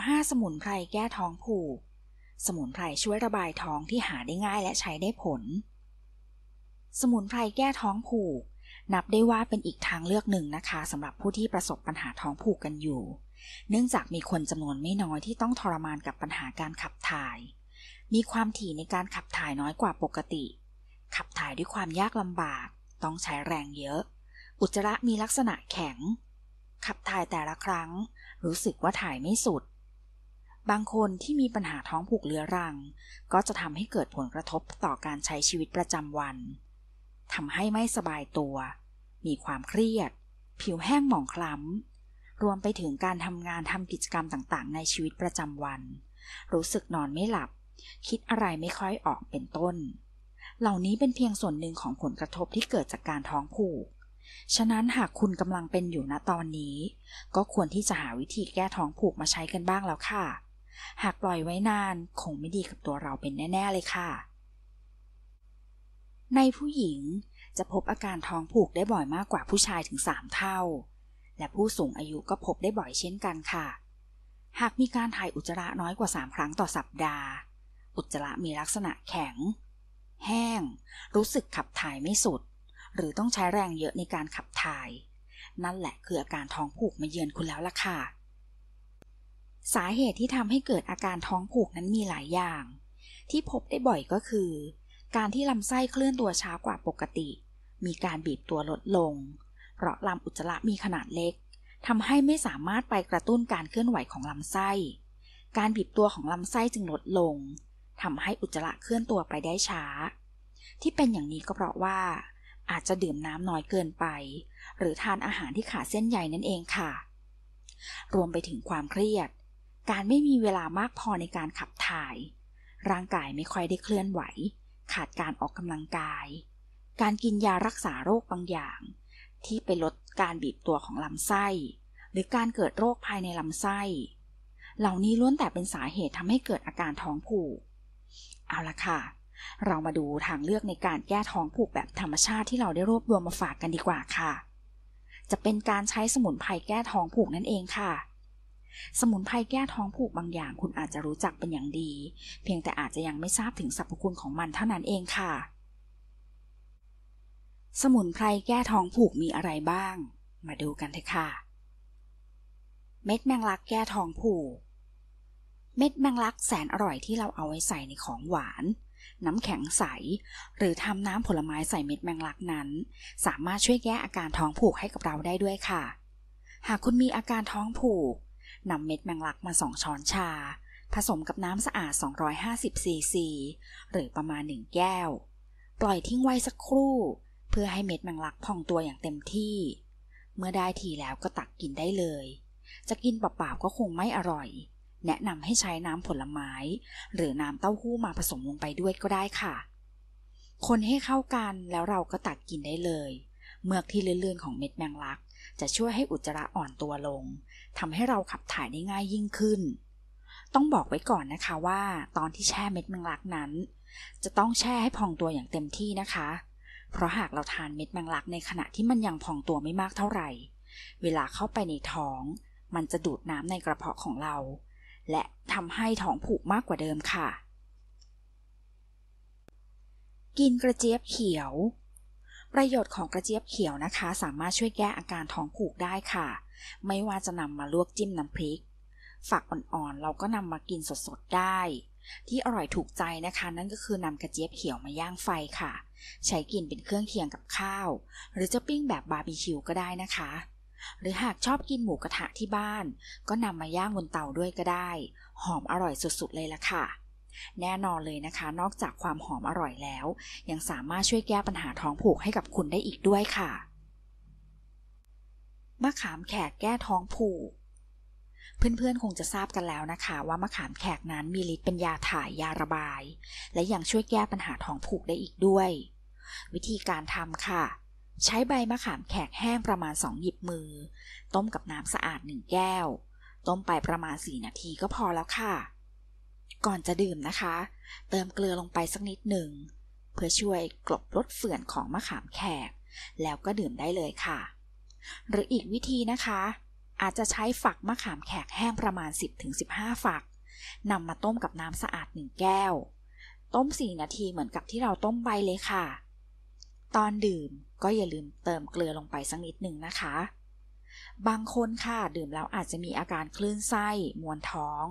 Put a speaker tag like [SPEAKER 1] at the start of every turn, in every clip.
[SPEAKER 1] 15 สมุนไพรแก้ท้องผูก สมุนไพรช่วยระบายท้องที่หาได้ง่ายและใช้ได้ผล สมุนไพรแก้ท้องผูก นับได้ว่าเป็นอีกทางเลือกหนึ่งนะคะสำหรับผู้ที่ประสบปัญหาท้องผูกกันอยู่ เนื่องจากมีคนจำนวนไม่น้อยที่ต้องทรมานกับปัญหาการขับถ่าย มีความถี่ในการขับถ่ายน้อยกว่าปกติ ขับถ่ายด้วยความยากลำบาก ต้องใช้แรงเยอะ อุจจาระมีลักษณะแข็งขับถ่ายแต่ละครั้งรู้สึกว่าถ่ายไม่สุด บางคนที่มีปัญหาท้องผูกเรื้อรัง ก็จะทำให้เกิดผลกระทบต่อการใช้ชีวิตประจำวันทำให้ไม่สบายตัว มีความเครียดผิวแห้งหมองคล้ำรวมไปถึงการทำงานทำกิจกรรมต่างๆ ในชีวิตประจำวัน รู้สึกนอนไม่หลับ คิดอะไรไม่ค่อยออกเป็นต้น เหล่านี้เป็นเพียงส่วนหนึ่งของผลกระทบที่เกิดจากการท้องผูกฉะนั้นหากคุณกำลังเป็นอยู่ณตอนนี้ ก็ควรที่จะหาวิธีแก้ท้องผูกมาใช้กันบ้างแล้วค่ะ หากปล่อยไว้นานคงไม่ดีกับตัวเราเป็นแน่ ๆเลยค่ะ ในผู้หญิงจะพบอาการท้องผูกได้บ่อยมากกว่าผู้ชายถึง 3 เท่า และผู้สูงอายุก็พบได้บ่อยเช่นกันค่ะ หากมีการถ่ายอุจจาระน้อยกว่า 3 ครั้งต่อสัปดาห์อุจจาระมีลักษณะแข็ง แห้งรู้สึกขับถ่ายไม่สุดหรือต้องใช้แรงเยอะในการขับถ่าย นั่นแหละคืออาการท้องผูกมาเยือนคุณแล้วล่ะค่ะ สาเหตุที่ทำให้เกิดอาการท้องผูกนั้นมีหลายอย่าง ที่พบได้บ่อยก็คือ การที่ลำไส้เคลื่อนตัวช้ากว่าปกติ มีการบีบตัวลดลงเพราะลำอุจจาระมีขนาดเล็ก ทำให้ไม่สามารถไปกระตุ้นการเคลื่อนไหวของลำไส้ การบีบตัวของลำไส้จึงลดลงทำให้อุจจาระเคลื่อนตัวไปได้ช้า ที่เป็นอย่างนี้ก็เพราะว่าอาจจะดื่มน้ำน้อยเกินไป หรือทานอาหารที่ขาดเส้นใยนั่นเองค่ะ รวมไปถึงความเครียด การไม่มีเวลามากพอในการขับถ่าย ร่างกายไม่ค่อยได้เคลื่อนไหว ขาดการออกกำลังกาย การกินยารักษาโรคบางอย่าง ที่ไปลดการบีบตัวของลำไส้ หรือการเกิดโรคภายในลำไส้ เหล่านี้ล้วนแต่เป็นสาเหตุทำให้เกิดอาการท้องผูกเอาละค่ะเรามาดูทางเลือกในการแก้ท้องผูกแบบธรรมชาติที่เราได้รวบรวมมาฝากกันดีกว่าค่ะ จะเป็นการใช้สมุนไพรแก้ท้องผูกนั่นเองค่ะ สมุนไพรแก้ท้องผูกบางอย่างคุณอาจจะรู้จักเป็นอย่างดี เพียงแต่อาจจะยังไม่ทราบถึงสรรพคุณของมันเท่านั้นเองค่ะ สมุนไพรแก้ท้องผูกมีอะไรบ้าง มาดูกันเถอะค่ะ เม็ดแมงลักแก้ท้องผูก เม็ดแมงลักแสนอร่อยที่เราเอาไว้ใส่ในของหวานน้ำแข็งใส หรือทำน้ำผลไม้ใส่เม็ดแมงลักนั้น สามารถช่วยแก้อาการท้องผูกให้กับเราได้ด้วยค่ะ หากคุณมีอาการท้องผูกนำเม็ดแมงลักมาสองช้อนชา ผสมกับน้ำสะอาด250ซีซีหรือประมาณ 1 แก้ว ปล่อยทิ้งไว้สักครู่ เพื่อให้เม็ดแมงลักพองตัวอย่างเต็มที่ เมื่อได้ทีแล้วก็ตักกินได้เลย จะกินเปล่าๆก็คงไม่อร่อยแนะนำให้ใช้น้ำผลไม้ หรือน้ำเต้าหู้มาผสมลงไปด้วยก็ได้ค่ะ คนให้เข้ากันแล้วเราก็ตักกินได้เลย เมือกที่เลื่อนๆ ของเม็ดแมงลัก จะช่วยให้อุจจาระอ่อนตัวลงทำให้เราขับถ่ายได้ง่ายยิ่งขึ้น ต้องบอกไว้ก่อนนะคะว่า ตอนที่แช่เม็ดแมงลักนั้น จะต้องแช่ให้พองตัวอย่างเต็มที่นะคะ เพราะหากเราทานเม็ดแมงลัก ในขณะที่มันยังพองตัวไม่มากเท่าไหร่ เวลาเข้าไปในท้อง มันจะดูดน้ำในกระเพาะของเราและทำให้ท้องผูกมากกว่าเดิมค่ะ กินกระเจี๊ยบเขียว ประโยชน์ของกระเจี๊ยบเขียวนะคะสามารถช่วยแก้อาการท้องผูกได้ค่ะ ไม่ว่าจะนำมาลวกจิ้มน้ำพริกฝักอ่อนๆเราก็นำมากินสดๆได้ ที่อร่อยถูกใจนะคะ นั่นก็คือนำกระเจี๊ยบเขียวมาย่างไฟค่ะ ใช้กินเป็นเครื่องเคียงกับข้าว หรือจะปิ้งแบบบาร์บีคิวก็ได้นะคะหรือหากชอบกินหมูกระทะที่บ้าน ก็นำมาย่างบนเตาด้วยก็ได้ หอมอร่อยสุดๆ เลยล่ะค่ะ แน่นอนเลยนะคะนอกจากความหอมอร่อยแล้ว ยังสามารถช่วยแก้ปัญหาท้องผูกให้กับคุณได้อีกด้วยค่ะ มะขามแขกแก้ท้องผูก เพื่อนๆคงจะทราบกันแล้วนะคะ ว่ามะขามแขกนั้นมีฤทธิ์เป็นยาถ่ายยาระบาย และยังช่วยแก้ปัญหาท้องผูกได้อีกด้วย วิธีการทำค่ะใช้ใบมะขามแขกแห้งประมาณ 2 หยิบมือ ต้มกับน้ำสะอาด 1 แก้ว ต้มไปประมาณ4นาทีก็พอแล้วค่ะ ก่อนจะดื่มนะคะ เติมเกลือลงไปสักนิดหนึ่ง เพื่อช่วยกลบลดเฝื่อนของมะขามแขก แล้วก็ดื่มได้เลยค่ะ หรืออีกวิธีนะคะ อาจจะใช้ฝักมะขามแขกแห้งประมาณ 10-15 ฝักนำมาต้มกับน้ำสะอาด 1 แก้ว ต้ม4นาทีเหมือนกับที่เราต้มใบเลยค่ะตอนดื่มก็อย่าลืมเติมเกลือลงไปสักนิดหนึ่งนะคะ บางคนค่ะดื่มแล้วอาจจะมีอาการคลื่นไส้ มวนท้อง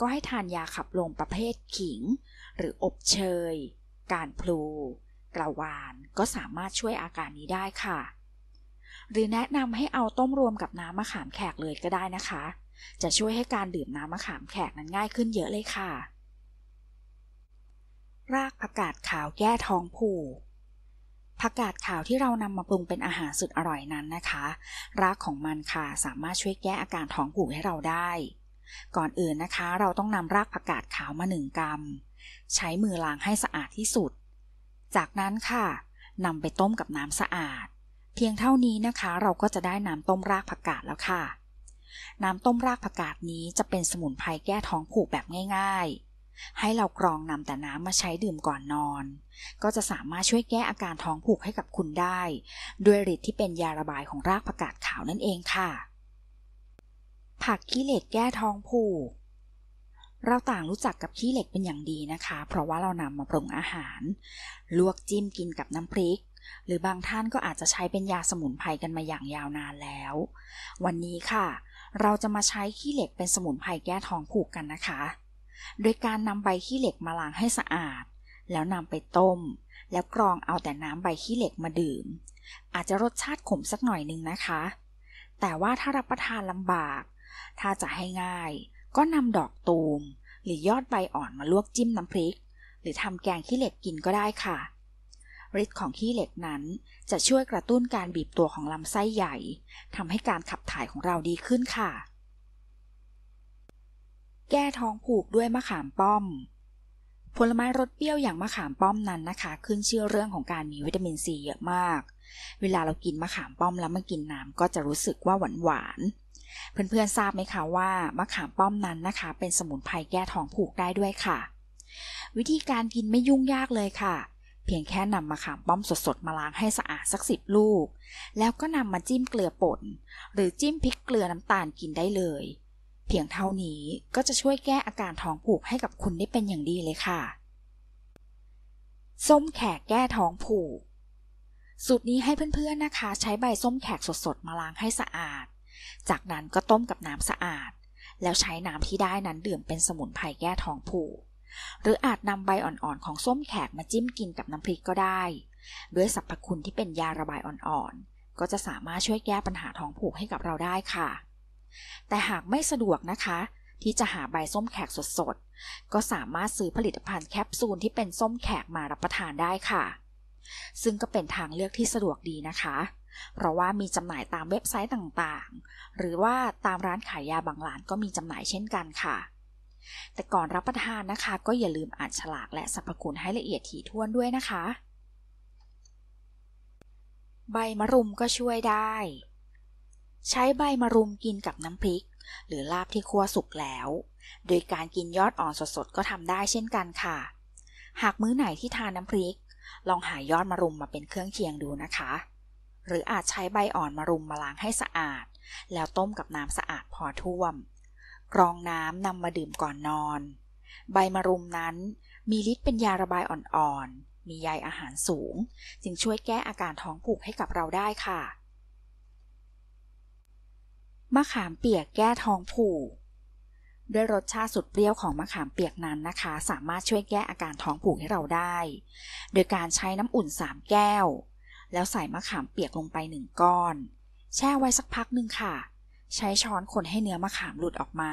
[SPEAKER 1] ก็ให้ทานยาขับลมประเภทขิง หรืออบเชย การพลู กระวานก็สามารถช่วยอาการนี้ได้ค่ะ หรือแนะนำให้เอาต้มรวมกับน้ำมะขามแขกเลยก็ได้นะคะ จะช่วยให้การดื่มน้ำมะขามแขกนั้นง่ายขึ้นเยอะเลยค่ะ รากผักกาดขาวแก้ท้องผูกผักกาดขาวที่เรานำมาปรุงเป็นอาหารสุดอร่อยนั้นนะคะ รากของมันค่ะ สามารถช่วยแก้อาการท้องผูกให้เราได้ ก่อนอื่นนะคะเราต้องนำรากผักกาดขาวมาหนึ่งกำัมใช้มือล้างให้สะอาดที่สุด จากนั้นค่ะนำไปต้มกับน้ำสะอาด เพียงเท่านี้นะคะเราก็จะได้น้ำต้มรากผักกาดแล้วค่ะ น้ำต้มรากผักกาดนี้จะเป็นสมุนไพรแก้ท้องผูกแบบง่าย ๆให้เรากรองนำแต่น้ำมาใช้ดื่มก่อนนอน ก็จะสามารถช่วยแก้อาการท้องผูกให้กับคุณได้ ด้วยฤทธิ์ที่เป็นยาระบายของรากผักกาดขาวนั่นเองค่ะ ผักขี้เหล็กแก้ท้องผูก เราต่างรู้จักกับขี้เหล็กเป็นอย่างดีนะคะ เพราะว่าเรานำมาปรุงอาหาร ลวกจิ้มกินกับน้ำพริก หรือบางท่านก็อาจจะใช้เป็นยาสมุนไพรกันมาอย่างยาวนานแล้ว วันนี้ค่ะ เราจะมาใช้ขี้เหล็กเป็นสมุนไพรแก้ท้องผูกกันนะคะโดยการนำใบขี้เหล็กมาล้างให้สะอาด แล้วนำไปต้มแล้วกรองเอาแต่น้ำใบขี้เหล็กมาดื่ม อาจจะรสชาติขมสักหน่อยนึงนะคะ แต่ว่าถ้ารับประทานลำบาก ถ้าจะให้ง่ายก็นำดอกตูมหรือยอดใบอ่อนมาลวกจิ้มน้ำพริก หรือทำแกงขี้เหล็กกินก็ได้ค่ะฤทธิ์ของขี้เหล็กนั้น จะช่วยกระตุ้นการบีบตัวของลำไส้ใหญ่ทำให้การขับถ่ายของเราดีขึ้นค่ะแก้ท้องผูกด้วยมะขามป้อม ผลไม้รสเปรี้ยวอย่างมะขามป้อมนั้นนะคะ ขึ้นชื่อเรื่องของการมีวิตามินซีเยอะมาก เวลาเรากินมะขามป้อมแล้วมากินน้ำก็จะรู้สึกว่าหวานหวานเพื่อนๆทราบไหมคะว่า มะขามป้อมนั้นนะคะ เป็นสมุนไพรแก้ท้องผูกได้ด้วยค่ะ วิธีการกินไม่ยุ่งยากเลยค่ะ เพียงแค่นำมะขามป้อมสด ๆ มาล้างให้สะอาดสักสิบลูก แล้วก็นำมาจิ้มเกลือป่นหรือจิ้มพริกเกลือน้ำตาลกินได้เลยเพียงเท่านี้ก็จะช่วยแก้อาการท้องผูกให้กับคุณได้เป็นอย่างดีเลยค่ะ ส้มแขกแก้ท้องผูก สูตรนี้ให้เพื่อนๆนะคะ ใช้ใบส้มแขกสดๆ มาล้างให้สะอาด จากนั้นก็ต้มกับน้ำสะอาด แล้วใช้น้ำที่ได้นั้นดื่มเป็นสมุนไพรแก้ท้องผูก หรืออาจนำใบอ่อนๆ ของส้มแขกมาจิ้มกินกับน้ำพริกก็ได้ด้วยสรรพคุณที่เป็นยาระบายอ่อนๆก็จะสามารถช่วยแก้ปัญหาท้องผูกให้กับเราได้ค่ะแต่หากไม่สะดวกนะคะ ที่จะหาใบส้มแขกสดๆ ก็สามารถซื้อผลิตภัณฑ์แคปซูลที่เป็นส้มแขกมารับประทานได้ค่ะ ซึ่งก็เป็นทางเลือกที่สะดวกดีนะคะเพราะว่ามีจำหน่ายตามเว็บไซต์ต่างๆ หรือว่าตามร้านขายยาบางร้านก็มีจำหน่ายเช่นกันค่ะ แต่ก่อนรับประทานนะคะ ก็อย่าลืมอ่านฉลากและสรรพคุณให้ละเอียดถี่ถ้วนด้วยนะคะ ใบมะรุมก็ช่วยได้ใช้ใบมะรุมกินกับน้ำพริก หรือลาบที่คั่วสุกแล้ว โดยการกินยอดอ่อนสดๆก็ทำได้เช่นกันค่ะ หากมื้อไหนที่ทานน้ำพริก ลองหายอดมะรุมมาเป็นเครื่องเคียงดูนะคะ หรืออาจใช้ใบอ่อนมะรุมมาล้างให้สะอาด แล้วต้มกับน้ำสะอาดพอท่วม กรองน้ำนำมาดื่มก่อนนอน ใบมะรุมนั้นมีฤทธิ์เป็นยาระบายอ่อนๆมีใยอาหารสูง จึงช่วยแก้อาการท้องผูกให้กับเราได้ค่ะมะขามเปียกแก้ท้องผูกด้วยรสชาติสุดเปรี้ยวของมะขามเปียกนั้นนะคะ สามารถช่วยแก้อาการท้องผูกให้เราได้ โดยการใช้น้ำอุ่น 3 แก้ว แล้วใส่มะขามเปียกลงไป 1 ก้อน แช่ไว้สักพักหนึ่งค่ะ ใช้ช้อนคนให้เนื้อมะขามหลุดออกมา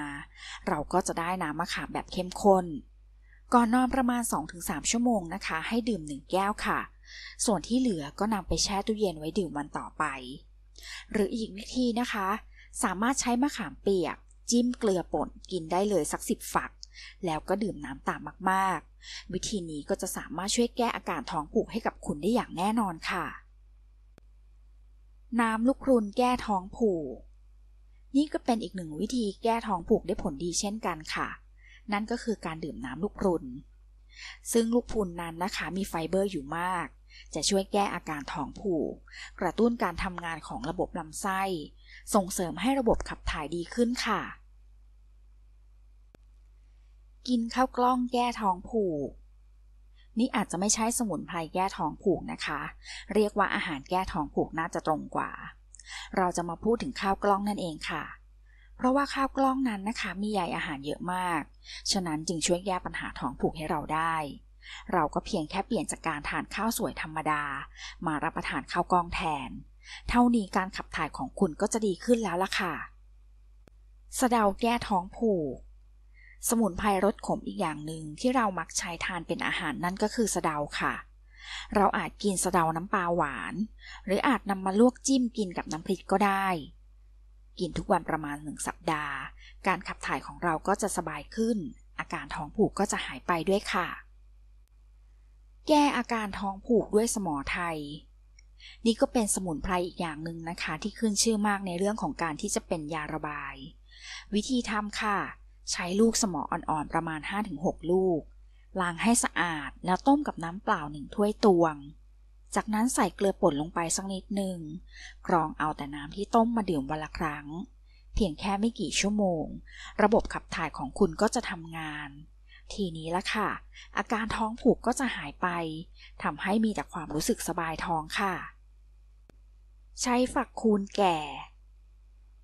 [SPEAKER 1] เราก็จะได้น้ำมะขามแบบเข้มข้นก่อนนอนประมาณ 2-3 ชั่วโมงนะคะ ให้ดื่ม 1 แก้วค่ะ ส่วนที่เหลือก็นำไปแช่ตู้เย็นไว้ดื่มวันต่อไป หรืออีกวิธีนะคะสามารถใช้มะขามเปียก จิ้มเกลือป่น กินได้เลยสักสิบฝัก แล้วก็ดื่มน้ำตามมากๆ วิธีนี้ก็จะสามารถช่วยแก้อาการท้องผูกให้กับคุณได้อย่างแน่นอนค่ะ น้ำลูกครุนแก้ท้องผูกนี่ก็เป็นอีกหนึ่งวิธีแก้ท้องผูกได้ผลดีเช่นกันค่ะ นั่นก็คือการดื่มน้ำลูกครุนซึ่งลูกพุนนั้นนะคะมีไฟเบอร์อยู่มาก จะช่วยแก้อาการท้องผูกกระตุ้นการทำงานของระบบลำไส้ส่งเสริมให้ระบบขับถ่ายดีขึ้นค่ะ กินข้าวกล้องแก้ท้องผูก นี่อาจจะไม่ใช่สมุนไพรแก้ท้องผูกนะคะ เรียกว่าอาหารแก้ท้องผูกน่าจะตรงกว่า เราจะมาพูดถึงข้าวกล้องนั่นเองค่ะ เพราะว่าข้าวกล้องนั้นนะคะ มีใยอาหารเยอะมาก ฉะนั้นจึงช่วยแก้ปัญหาท้องผูกให้เราได้ เราก็เพียงแค่เปลี่ยนจากการทานข้าวสวยธรรมดา มารับประทานข้าวกล้องแทนเท่านี้การขับถ่ายของคุณก็จะดีขึ้นแล้วล่ะค่ะ สะเดาแก้ท้องผูก สมุนไพรรสขมอีกอย่างหนึ่งที่เรามักใช้ทานเป็นอาหารนั่นก็คือสะเดาค่ะ เราอาจกินสะเดาน้ำปลาหวาน หรืออาจนำมาลวกจิ้มกินกับน้ำพริกก็ได้ กินทุกวันประมาณหนึ่งสัปดาห์ การขับถ่ายของเราก็จะสบายขึ้น อาการท้องผูกก็จะหายไปด้วยค่ะ แก้อาการท้องผูกด้วยสมอไทยนี่ก็เป็นสมุนไพรอีกอย่างหนึ่งนะคะ ที่ขึ้นชื่อมากในเรื่องของการที่จะเป็นยาระบาย วิธีทำค่ะ ใช้ลูกสมออ่อนๆประมาณ 5-6 ลูกล้างให้สะอาดแล้วต้มกับน้ำเปล่าหนึ่งถ้วยตวง จากนั้นใส่เกลือป่นลงไปสักนิดหนึ่งกรองเอาแต่น้ำที่ต้มมาดื่มวันละครั้ง เพียงแค่ไม่กี่ชั่วโมง ระบบขับถ่ายของคุณก็จะทำงาน ทีนี้ละค่ะอาการท้องผูกก็จะหายไปทำให้มีแต่ความรู้สึกสบายท้องค่ะใช้ฝักคูณแก่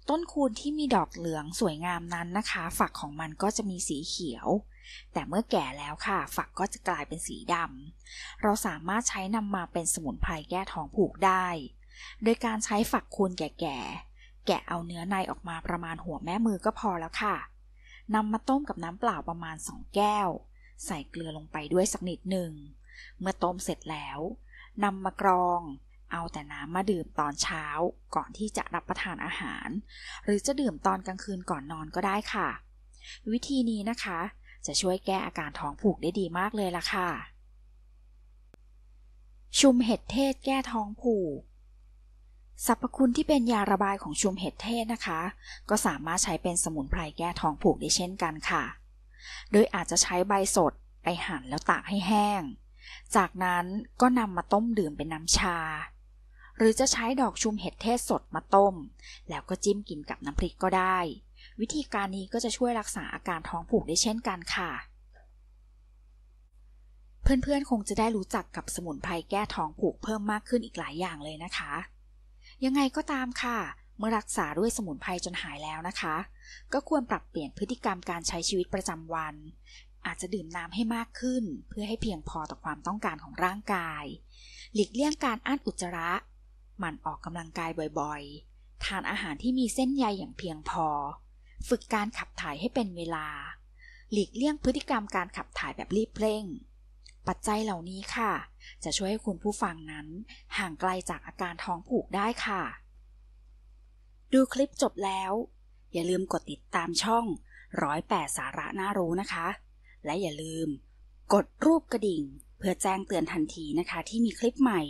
[SPEAKER 1] ต้นคูณที่มีดอกเหลืองสวยงามนั้นนะคะ ฝักของมันก็จะมีสีเขียว แต่เมื่อแก่แล้วค่ะ ฝักก็จะกลายเป็นสีดำ เราสามารถใช้นำมาเป็นสมุนไพรแก้ท้องผูกได้ โดยการใช้ฝักคูณแก่ๆ แกะเอาเนื้อในออกมาประมาณหัวแม่มือก็พอแล้วค่ะนำมาต้มกับน้ำเปล่าประมาณ 2 แก้ว ใส่เกลือลงไปด้วยสักนิดหนึ่ง เมื่อต้มเสร็จแล้วนำมากรองเอาแต่น้ำมาดื่มตอนเช้าก่อนที่จะรับประทานอาหาร หรือจะดื่มตอนกลางคืนก่อนนอนก็ได้ค่ะ วิธีนี้นะคะ จะช่วยแก้อาการท้องผูกได้ดีมากเลยล่ะค่ะ ชุมเห็ดเทศแก้ท้องผูกสรรพคุณที่เป็นยาระบายของชุมเห็ดเทศนะคะ ก็สามารถใช้เป็นสมุนไพรแก้ท้องผูกได้เช่นกันค่ะ โดยอาจจะใช้ใบสด ไปหั่นแล้วตากให้แห้ง จากนั้นก็นำมาต้มดื่มเป็นน้ำชาหรือจะใช้ดอกชุมเห็ดเทศสดมาต้ม แล้วก็จิ้มกินกับน้ำพริกก็ได้ วิธีการนี้ก็จะช่วยรักษาอาการท้องผูกได้เช่นกันค่ะ เพื่อนๆ คงจะได้รู้จักกับสมุนไพรแก้ท้องผูกเพิ่มมากขึ้นอีกหลายอย่างเลยนะคะ ยังไงก็ตามค่ะ เมื่อรักษาด้วยสมุนไพรจนหายแล้วนะคะ ก็ควรปรับเปลี่ยนพฤติกรรมการใช้ชีวิตประจำวัน อาจจะดื่มน้ำให้มากขึ้น เพื่อให้เพียงพอต่อความต้องการของร่างกาย หลีกเลี่ยงการอั้นอุจจาระหมั่นออกกำลังกายบ่อยๆ ทานอาหารที่มีเส้นใยอย่างเพียงพอ ฝึกการขับถ่ายให้เป็นเวลา หลีกเลี่ยงพฤติกรรมการขับถ่ายแบบรีบเร่ง ปัจจัยเหล่านี้ค่ะ จะช่วยให้คุณผู้ฟังนั้นห่างไกลจากอาการท้องผูกได้ค่ะ ดูคลิปจบแล้ว อย่าลืมกดติดตามช่องร้อยแปดสาระน่ารู้นะคะ และอย่าลืมกดรูปกระดิ่ง เพื่อแจ้งเตือนทันทีนะคะ ที่มีคลิปใหม่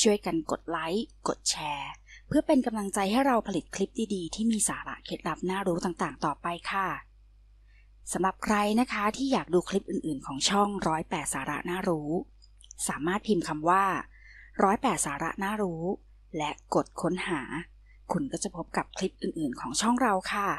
[SPEAKER 1] ช่วยกันกดไลค์ กดแชร์เพื่อเป็นกำลังใจให้เราผลิตคลิปดีๆที่มีสาระเคล็ดลับน่ารู้ต่างๆ ต่อไปค่ะสำหรับใครนะคะที่อยากดูคลิปอื่นๆ ของช่องร้อยแปดสาระน่ารู้ สามารถพิมพ์คำว่าร้อยแปดสาระน่ารู้ และกดค้นหา คุณก็จะพบกับคลิปอื่นๆ ของช่องเราค่ะ